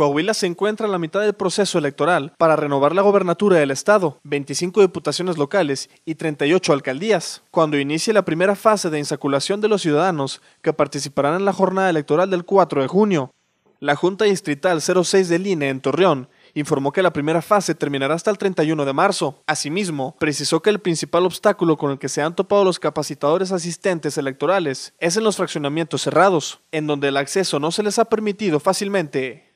Coahuila se encuentra en la mitad del proceso electoral para renovar la gobernatura del estado, 25 diputaciones locales y 38 alcaldías, cuando inicie la primera fase de insaculación de los ciudadanos que participarán en la jornada electoral del 4 de junio. La Junta Distrital 06 del INE en Torreón informó que la primera fase terminará hasta el 31 de marzo. Asimismo, precisó que el principal obstáculo con el que se han topado los capacitadores asistentes electorales es en los fraccionamientos cerrados, en donde el acceso no se les ha permitido fácilmente